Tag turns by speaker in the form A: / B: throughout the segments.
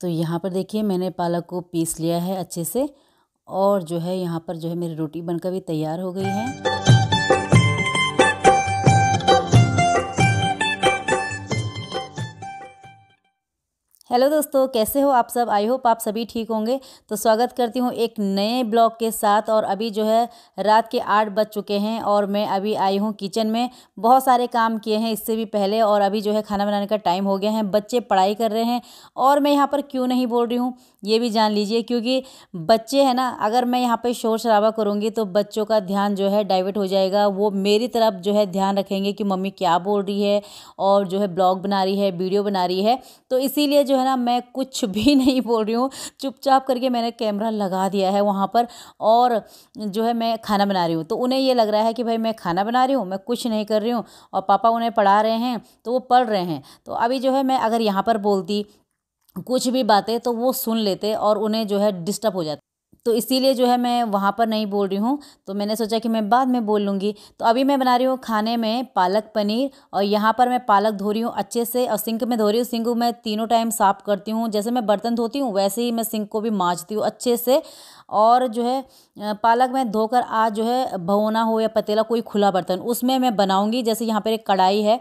A: तो यहाँ पर देखिए मैंने पालक को पीस लिया है अच्छे से और जो है यहाँ पर जो है मेरी रोटी बनकर भी तैयार हो गई है हेलो दोस्तों कैसे हो आप सब आई होप आप सभी ठीक होंगे तो स्वागत करती हूँ एक नए ब्लॉग के साथ और अभी जो है रात के आठ बज चुके हैं और मैं अभी आई हूँ किचन में बहुत सारे काम किए हैं इससे भी पहले और अभी जो है खाना बनाने का टाइम हो गया है बच्चे पढ़ाई कर रहे हैं और मैं यहाँ पर क्यों नहीं बोल रही हूँ ये भी जान लीजिए क्योंकि बच्चे हैं ना अगर मैं यहाँ पर शोर शराबा करूँगी तो बच्चों का ध्यान जो है डाइवर्ट हो जाएगा वो मेरी तरफ जो है ध्यान रखेंगे कि मम्मी क्या बोल रही है और जो है ब्लॉग बना रही है वीडियो बना रही है तो इसीलिए जो है है ना मैं कुछ भी नहीं बोल रही हूँ चुपचाप करके मैंने कैमरा लगा दिया है वहाँ पर और जो है मैं खाना बना रही हूँ तो उन्हें ये लग रहा है कि भाई मैं खाना बना रही हूँ मैं कुछ नहीं कर रही हूँ और पापा उन्हें पढ़ा रहे हैं तो वो पढ़ रहे हैं तो अभी जो है मैं अगर यहाँ पर बोलती कुछ भी बातें तो वो सुन लेते और उन्हें जो है डिस्टर्ब हो जाता तो इसीलिए जो है मैं वहाँ पर नहीं बोल रही हूँ तो मैंने सोचा कि मैं बाद में बोल लूँगी तो अभी मैं बना रही हूँ खाने में पालक पनीर और यहाँ पर मैं पालक धो रही हूँ अच्छे से और सिंक में धो रही हूँ सिंक मैं तीनों टाइम साफ़ करती हूँ जैसे मैं बर्तन धोती हूँ वैसे ही मैं सिंक को भी माँजती हूँ अच्छे से और जो है पालक मैं धोकर आज जो है भवोना हो या पतीला कोई खुला बर्तन उसमें मैं बनाऊँगी जैसे यहाँ पर एक कढ़ाई है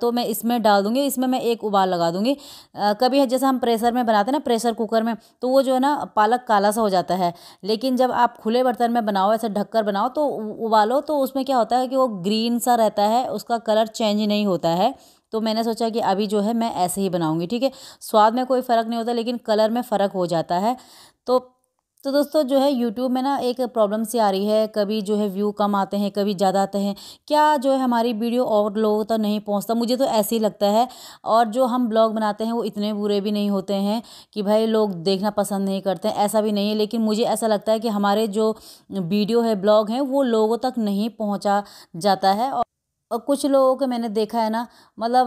A: तो मैं इसमें डाल दूँगी इसमें मैं एक उबाल लगा दूँगी कभी जैसे हम प्रेशर में बनाते हैं ना प्रेशर कुकर में तो वो जो है ना पालक काला सा हो जाता है लेकिन जब आप खुले बर्तन में बनाओ ऐसे ढककर बनाओ तो उबालो तो उसमें क्या होता है कि वो ग्रीन सा रहता है उसका कलर चेंज नहीं होता है तो मैंने सोचा कि अभी जो है मैं ऐसे ही बनाऊँगी ठीक है स्वाद में कोई फ़र्क नहीं होता लेकिन कलर में फ़र्क हो जाता है तो तो दोस्तों जो है यूट्यूब में ना एक प्रॉब्लम सी आ रही है कभी जो है व्यू कम आते हैं कभी ज़्यादा आते हैं क्या जो है हमारी वीडियो और लोगों तक नहीं पहुँचता मुझे तो ऐसे ही लगता है और जो हम ब्लॉग बनाते हैं वो इतने बुरे भी नहीं होते हैं कि भाई लोग देखना पसंद नहीं करते ऐसा भी नहीं है लेकिन मुझे ऐसा लगता है कि हमारे जो वीडियो है ब्लॉग हैं वो लोगों तक नहीं पहुँचा जाता है और और कुछ लोगों को मैंने देखा है ना मतलब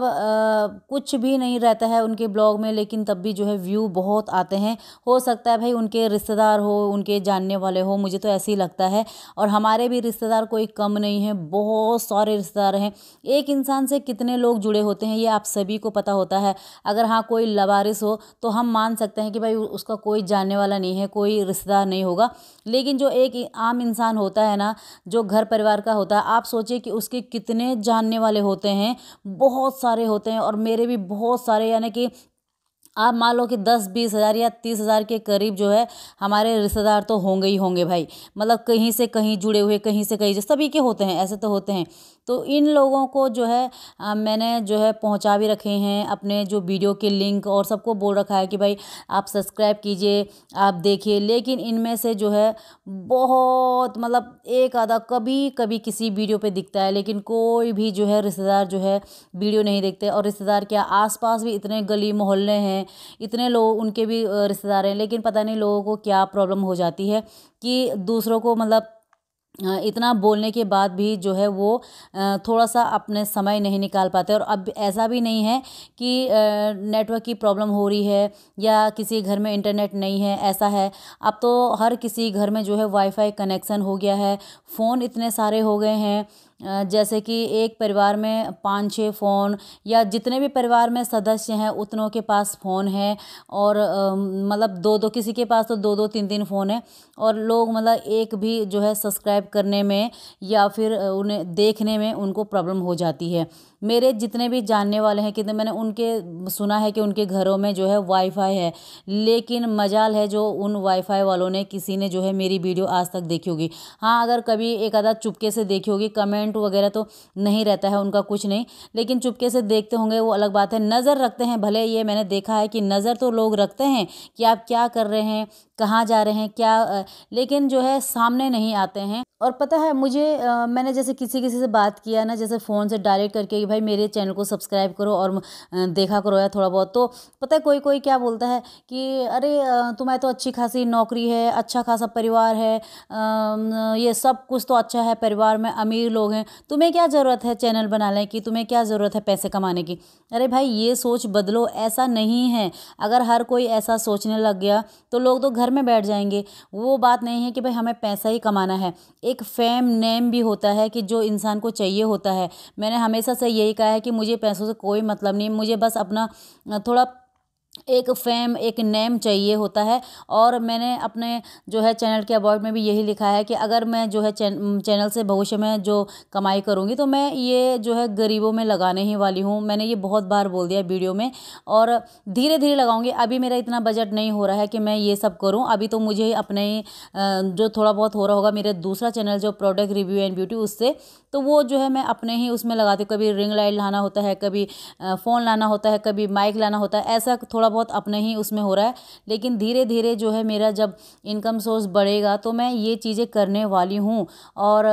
A: कुछ भी नहीं रहता है उनके ब्लॉग में लेकिन तब भी जो है व्यू बहुत आते हैं हो सकता है भाई उनके रिश्तेदार हो उनके जानने वाले हो मुझे तो ऐसे ही लगता है और हमारे भी रिश्तेदार कोई कम नहीं है बहुत सारे रिश्तेदार हैं एक इंसान से कितने लोग जुड़े होते हैं ये आप सभी को पता होता है अगर हाँ कोई लवारिस हो तो हम मान सकते हैं कि भाई उसका कोई जानने वाला नहीं है कोई रिश्तेदार नहीं होगा लेकिन जो एक आम इंसान होता है ना जो घर परिवार का होता है आप सोचिए कि उसके कितने जानने वाले होते हैं बहुत सारे होते हैं और मेरे भी बहुत सारे यानी कि आप मान लो कि दस बीस हज़ार या तीस हज़ार के करीब जो है हमारे रिश्तेदार तो होंगे ही होंगे भाई मतलब कहीं से कहीं जुड़े हुए कहीं से कहीं सभी के होते हैं ऐसे तो होते हैं तो इन लोगों को जो है आ, मैंने जो है पहुंचा भी रखे हैं अपने जो वीडियो के लिंक और सबको बोल रखा है कि भाई आप सब्सक्राइब कीजिए आप देखिए लेकिन इनमें से जो है बहुत मतलब एक आधा कभी कभी किसी वीडियो पे दिखता है लेकिन कोई भी जो है रिश्तेदार जो है वीडियो नहीं देखते और रिश्तेदार के आसपास भी इतने गली मोहल्ले हैं हैं इतने लोग उनके भी रिश्तेदार हैं लेकिन पता नहीं लोगों को क्या प्रॉब्लम हो जाती है कि दूसरों को मतलब इतना बोलने के बाद भी जो है वो थोड़ा सा अपने समय नहीं निकाल पाते और अब ऐसा भी नहीं है कि नेटवर्क की प्रॉब्लम हो रही है या किसी घर में इंटरनेट नहीं है ऐसा है अब तो हर किसी घर में जो है वाईफाई कनेक्शन हो गया है फ़ोन इतने सारे हो गए हैं जैसे कि एक परिवार में पाँच छः फ़ोन या जितने भी परिवार में सदस्य हैं उतनों के पास फ़ोन है और मतलब दो दो किसी के पास तो दो दो तीन तीन फ़ोन है और लोग मतलब एक भी जो है सब्सक्राइब करने में या फिर उन्हें देखने में उनको प्रॉब्लम हो जाती है मेरे जितने भी जानने वाले हैं कितने तो मैंने उनके सुना है कि उनके घरों में जो है वाईफाई है लेकिन मजाल है जो उन वाईफाई वालों ने किसी ने जो है मेरी वीडियो आज तक देखी होगी हाँ अगर कभी एक आधा चुपके से देखी होगी कमेंट पेरेंट वगैरह तो नहीं रहता है उनका कुछ नहीं लेकिन चुपके से देखते होंगे वो अलग बात है नज़र रखते हैं भले ये मैंने देखा है कि नज़र तो लोग रखते हैं कि आप क्या कर रहे हैं कहाँ जा रहे हैं क्या लेकिन जो है सामने नहीं आते हैं और पता है मुझे आ, मैंने जैसे किसी किसी से बात किया ना जैसे फ़ोन से डायरेक्ट करके कि भाई मेरे चैनल को सब्सक्राइब करो और देखा करो या थोड़ा बहुत तो पता है कोई कोई क्या बोलता है कि अरे तुम्हें तो अच्छी खासी नौकरी है अच्छा खासा परिवार है आ, ये सब कुछ तो अच्छा है परिवार में अमीर लोग हैं तुम्हें क्या ज़रूरत है चैनल बनाने की तुम्हें क्या ज़रूरत है पैसे कमाने की अरे भाई ये सोच बदलो ऐसा नहीं है अगर हर कोई ऐसा सोचने लग गया तो लोग तो घर में बैठ जाएंगे वो बात नहीं है कि भाई हमें पैसा ही कमाना है एक फेम नेम भी होता है कि जो इंसान को चाहिए होता है मैंने हमेशा से यही कहा है कि मुझे पैसों से कोई मतलब नहीं मुझे बस अपना थोड़ा एक फ़ेम एक नेम चाहिए होता है और मैंने अपने जो है चैनल के अबाउट में भी यही लिखा है कि अगर मैं जो है चैन, चैनल से भविष्य में जो कमाई करूँगी तो मैं ये जो है गरीबों में लगाने ही वाली हूँ मैंने ये बहुत बार बोल दिया वीडियो में और धीरे धीरे लगाऊंगी अभी मेरा इतना बजट नहीं हो रहा है कि मैं ये सब करूँ अभी तो मुझे अपने जो थोड़ा बहुत हो रहा होगा मेरा दूसरा चैनल जो प्रोडक्ट रिव्यू एंड ब्यूटी उससे तो वो जो है मैं अपने ही उसमें लगाती हूँ कभी रिंग लाइट लाना होता है कभी फ़ोन लाना होता है कभी माइक लाना होता है ऐसा थोड़ा बहुत अपने ही उसमें हो रहा है लेकिन धीरे धीरे जो है मेरा जब इनकम सोर्स बढ़ेगा तो मैं ये चीज़ें करने वाली हूँ और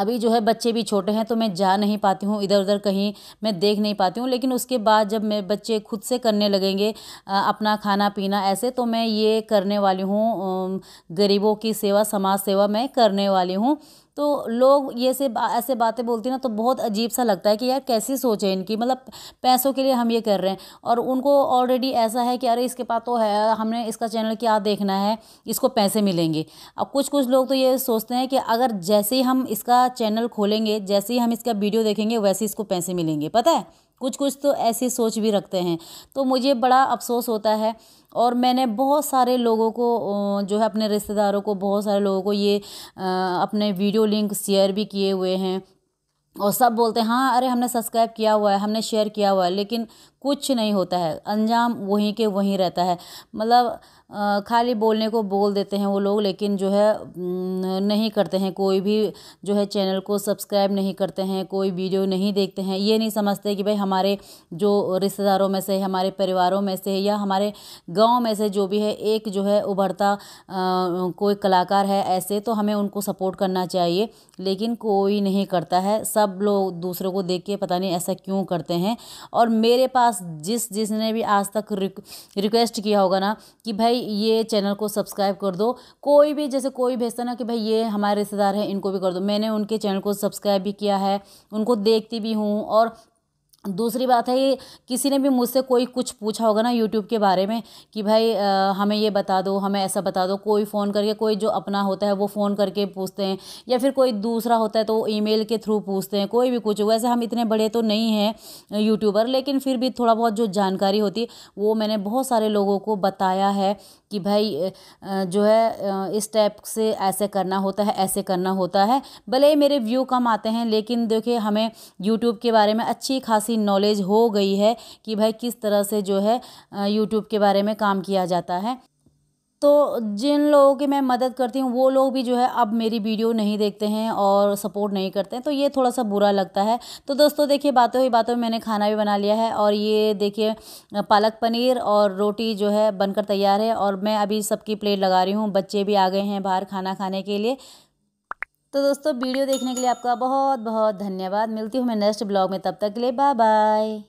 A: अभी जो है बच्चे भी छोटे हैं तो मैं जा नहीं पाती हूँ इधर उधर कहीं मैं देख नहीं पाती हूँ लेकिन उसके बाद जब मेरे बच्चे खुद से करने लगेंगे अपना खाना पीना ऐसे तो मैं ये करने वाली हूँ गरीबों की सेवा समाज सेवा मैं करने वाली हूँ तो लोग ये से बा, ऐसे बातें बोलती ना तो बहुत अजीब सा लगता है कि यार कैसी सोच है इनकी मतलब पैसों के लिए हम ये कर रहे हैं और उनको ऑलरेडी ऐसा है कि अरे इसके पास तो है हमने इसका चैनल क्या देखना है इसको पैसे मिलेंगे अब कुछ कुछ लोग तो ये सोचते हैं कि अगर जैसे ही हम इसका चैनल खोलेंगे जैसे ही हम इसका वीडियो देखेंगे वैसे इसको पैसे मिलेंगे पता है कुछ कुछ तो ऐसी सोच भी रखते हैं तो मुझे बड़ा अफ़सोस होता है और मैंने बहुत सारे लोगों को जो है अपने रिश्तेदारों को बहुत सारे लोगों को ये अपने वीडियो लिंक शेयर भी किए हुए हैं और सब बोलते हैं हाँ अरे हमने सब्सक्राइब किया हुआ है हमने शेयर किया हुआ है लेकिन कुछ नहीं होता है अंजाम वहीं के वहीं रहता है मतलब खाली बोलने को बोल देते हैं वो लोग लेकिन जो है नहीं करते हैं कोई भी जो है चैनल को सब्सक्राइब नहीं करते हैं कोई वीडियो नहीं देखते हैं ये नहीं समझते कि भाई हमारे जो रिश्तेदारों में से हमारे परिवारों में से या हमारे गाँव में से जो भी है एक जो है उभरता कोई कलाकार है ऐसे तो हमें उनको सपोर्ट करना चाहिए लेकिन कोई नहीं करता है सब लोग दूसरों को देख के पता नहीं ऐसा क्यों करते हैं और मेरे पास जिस जिसने भी आज तक रिक्वेस्ट किया होगा ना कि भाई ये चैनल को सब्सक्राइब कर दो कोई भी जैसे कोई भेजता ना कि भाई ये हमारे रिश्तेदार हैं इनको भी कर दो मैंने उनके चैनल को सब्सक्राइब भी किया है उनको देखती भी हूँ और दूसरी बात है ये किसी ने भी मुझसे कोई कुछ पूछा होगा ना यूट्यूब के बारे में कि भाई आ, हमें ये बता दो हमें ऐसा बता दो कोई फ़ोन करके कोई जो अपना होता है वो फ़ोन करके पूछते हैं या फिर कोई दूसरा होता है तो ईमेल के थ्रू पूछते हैं कोई भी कुछ वैसे हम इतने बड़े तो नहीं हैं यूट्यूबर लेकिन फिर भी थोड़ा बहुत जो जानकारी होती वो मैंने बहुत सारे लोगों को बताया है कि भाई जो है इस टाइप से ऐसे करना होता है ऐसे करना होता है भले ही मेरे व्यू कम आते हैं लेकिन देखिए हमें यूट्यूब के बारे में अच्छी खासी खासी नॉलेज हो गई है कि भाई किस तरह से जो है यूट्यूब के बारे में काम किया जाता है तो जिन लोगों की मैं मदद करती हूँ वो लोग भी जो है अब मेरी वीडियो नहीं देखते हैं और सपोर्ट नहीं करते हैं तो ये थोड़ा सा बुरा लगता है तो दोस्तों देखिए बातों ही बातों में मैंने खाना भी बना लिया है और ये देखिए पालक पनीर और रोटी जो है बनकर तैयार है और मैं अभी सबकी प्लेट लगा रही हूँ बच्चे भी आ गए हैं बाहर खाना खाने के लिए तो दोस्तों वीडियो देखने के लिए आपका बहुत बहुत धन्यवाद मिलती हूँ मैं नेक्स्ट ब्लॉग में तब तक के लिए बाय बाय